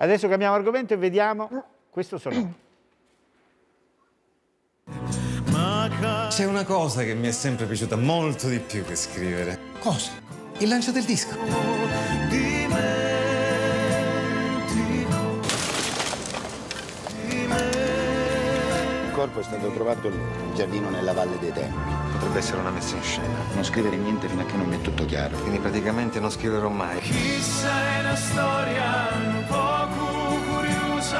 Adesso cambiamo argomento e vediamo questo sonoro. C'è una cosa che mi è sempre piaciuta molto di più che scrivere. Cosa? Il lancio del disco. corpo è stato trovato in giardino nella Valle dei Tempi. Potrebbe essere una messa in scena. Non scrivere niente fino a che non mi è tutto chiaro. Quindi praticamente non scriverò mai. Chissà è la storia un poco curiosa.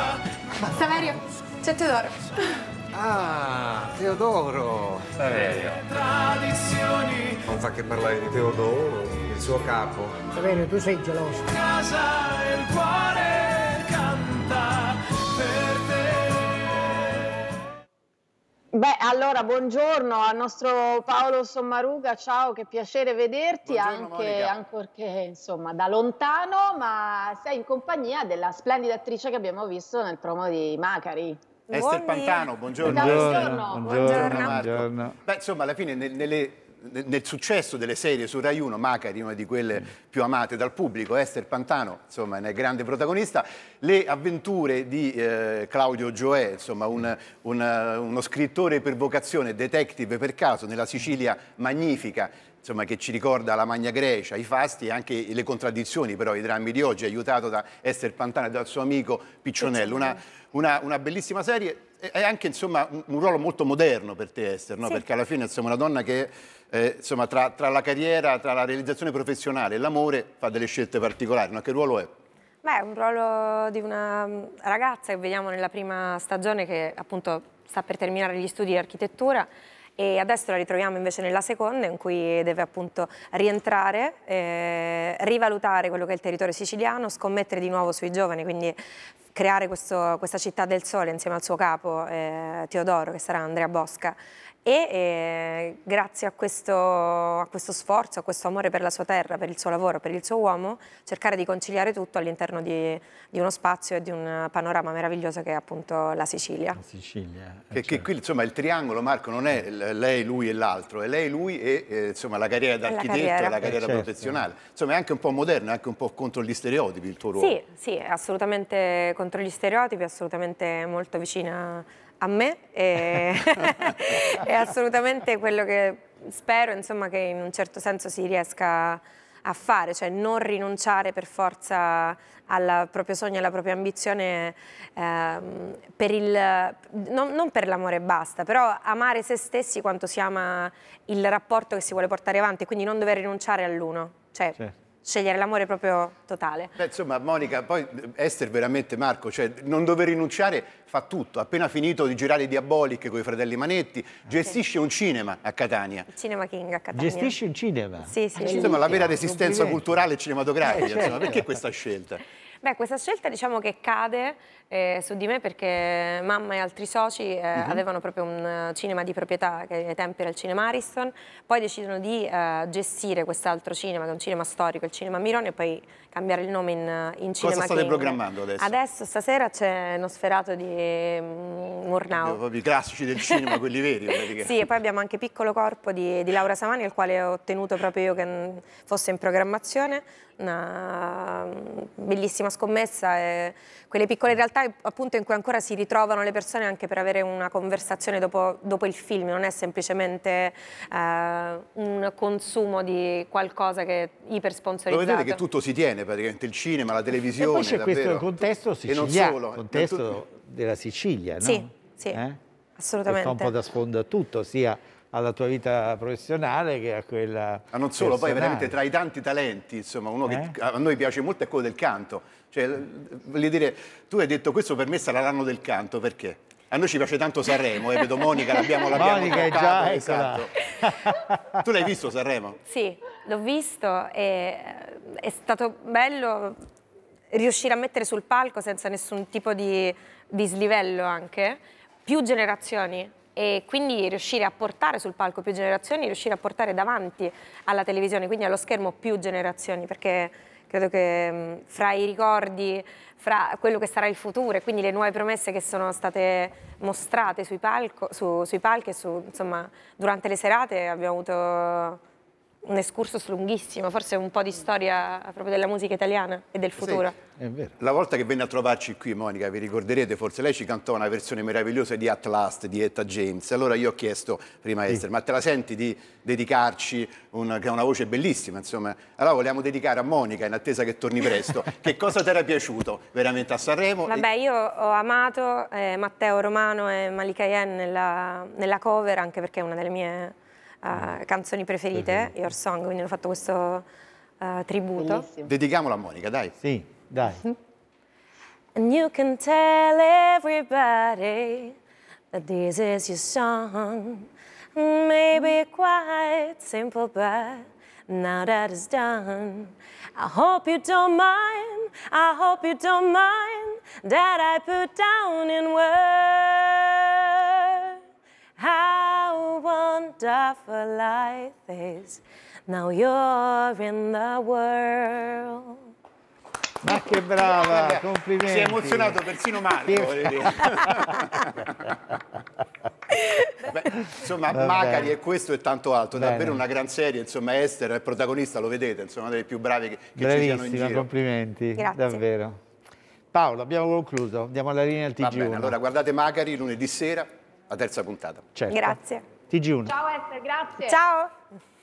Saverio, c'è Teodoro. Ah, Teodoro. Saverio. Tradizioni. Non fa che parlare di Teodoro, il suo capo. Saverio, tu sei geloso. Casa e il cuore. Beh, allora buongiorno al nostro Paolo Sommaruga, ciao, che piacere vederti anche ancorché insomma da lontano, ma sei in compagnia della splendida attrice che abbiamo visto nel promo di Macari. Ester Pantano, buongiorno. Buongiorno. Buongiorno. buongiorno. buongiorno. Beh, insomma, alla fine nelle nel successo delle serie su Rai 1, Macari, una di quelle mm. più amate dal pubblico, Esther Pantano, insomma, ne è grande protagonista, le avventure di eh, Claudio Gioè, insomma, un, mm. un, eh, uno scrittore per vocazione, detective per caso, nella Sicilia magnifica insomma, che ci ricorda la Magna Grecia, i fasti e anche le contraddizioni, però i drammi di oggi, aiutato da Esther Pantana e dal suo amico Piccionello. Una, una, una bellissima serie è anche insomma, un ruolo molto moderno per te Esther, no? sì. perché alla fine insomma, una donna che eh, insomma, tra, tra, la carriera, tra la realizzazione professionale e l'amore fa delle scelte particolari, no? che ruolo è? Beh, è un ruolo di una mm, ragazza che vediamo nella prima stagione che appunto sta per terminare gli studi di architettura e adesso la ritroviamo invece nella seconda in cui deve appunto rientrare, eh, rivalutare quello che è il territorio siciliano, scommettere di nuovo sui giovani, quindi creare questo, questa città del sole insieme al suo capo eh, Teodoro, che sarà Andrea Bosca, e eh, grazie a questo, a questo, sforzo, a questo amore per la sua terra, per il suo lavoro, per il suo uomo, cercare di conciliare tutto all'interno di, di, uno spazio e di un panorama meraviglioso che è appunto la Sicilia. La Sicilia. Eh, che, certo. che qui insomma il triangolo Marco non è lei, lui e l'altro, è lei, lui e eh, insomma la carriera d'architetto, la carriera, la carriera eh, certo. professionale. Insomma è anche un po' moderno, è anche un po' contro gli stereotipi il tuo ruolo. Sì, sì, assolutamente contro gli stereotipi, assolutamente molto vicina a me e è assolutamente quello che spero insomma, che in un certo senso si riesca a fare, cioè non rinunciare per forza al proprio sogno alla propria ambizione ehm, per il, non, non per l'amore e basta, però amare se stessi quanto si ama il rapporto che si vuole portare avanti, quindi non dover rinunciare all'uno. Cioè, certo scegliere l'amore proprio totale. Beh, insomma, Monica, poi eh, Esther veramente, Marco, cioè non dover rinunciare fa tutto. Appena finito di girare Diabolic con i fratelli Manetti, ah, gestisce un cinema a Catania. Il cinema King a Catania. Gestisce un cinema? Sì, sì. Insomma, la vera resistenza culturale e cinematografica. Eh, certo. insomma, perché questa scelta? Beh, questa scelta diciamo che cade eh, su di me perché mamma e altri soci eh, uh mhm. -huh. avevano proprio un eh, cinema di proprietà che ai tempi era il cinema Ariston, poi decidono di eh, gestire quest'altro cinema che è un cinema storico, il cinema Mirone e poi cambiare il nome in, eh, in cinema Cosa state King. programmando adesso? Adesso stasera c'è uno sferato di mm, Murnau. Proprio i classici del cinema, quelli veri. sì, e poi abbiamo anche Piccolo Corpo di, di Laura Samani, il quale ho ottenuto proprio io che fosse in programmazione, una mm, bellissima una scommessa e quelle piccole realtà appunto in cui ancora si ritrovano le persone anche per avere una conversazione dopo, dopo il film, non è semplicemente eh, un consumo di qualcosa che è ipersponsorizzato. Lo vedete che tutto si tiene praticamente, il cinema, la televisione, E poi c'è questo contesto siciliano, il contesto della Sicilia, no? Sì, sì, eh? assolutamente. Che fa un po' da sfondo a tutto, sia alla tua vita professionale che a quella Ma non solo, personale. poi veramente tra i tanti talenti, insomma, uno eh? che a noi piace molto è quello del canto. Cioè, voglio dire, tu hai detto questo per me sarà l'anno del canto, perché? A noi ci piace tanto Sanremo, eh, vedo Monica, l'abbiamo l'abbiamo Monica è già, esatto. tu l'hai visto Sanremo? Sì, l'ho visto e eh, è stato bello riuscire a mettere sul palco senza nessun tipo di dislivello anche più generazioni e quindi riuscire a portare sul palco più generazioni, riuscire a portare davanti alla televisione, quindi allo schermo più generazioni, perché credo che mm, fra i ricordi, fra quello che sarà il futuro e quindi le nuove promesse che sono state mostrate sui, palco, su, sui palchi e su, insomma, durante le serate abbiamo avuto un escursus lunghissimo, forse un po' di storia eh, proprio della musica italiana e del eh futuro. Sì, è vero. La volta che venne a trovarci qui, Monica, vi ricorderete, forse lei ci cantò una versione meravigliosa di Atlas di Etta James. Allora io ho chiesto prima a sì. Esther, ma te la senti di dedicarci, una, che ha una voce bellissima, insomma. Allora vogliamo dedicare a Monica, in attesa che torni presto, che cosa ti era piaciuto veramente a Sanremo? Vabbè, io ho amato eh, Matteo Romano e Malika Yen nella, nella cover, anche perché è una delle mie uh, canzoni preferite, Your Song, quindi hanno fatto questo uh, tributo. Bellissimo. Dedichiamolo a Monica, dai. Sì, dai. And you can tell everybody that this is your song. Maybe quite simple, but now that it's done, I hope you don't mind. I hope you don't mind that I put down in words. wonderful life is. Now you're in the world. Ma che brava, eh, complimenti. Si è emozionato persino Marco. Beh, insomma, Vabbè. Macari e questo e tanto altro, Bene. davvero una gran serie, insomma Esther è protagonista, lo vedete, insomma, una delle più brave che, che ci siano in giro. complimenti, Grazie. davvero. Paolo, abbiamo concluso, andiamo alla linea al TG1. Va bene, allora guardate Macari lunedì sera, la terza puntata. Certo. Grazie. TG1. Ciao Esther, grazie. Ciao.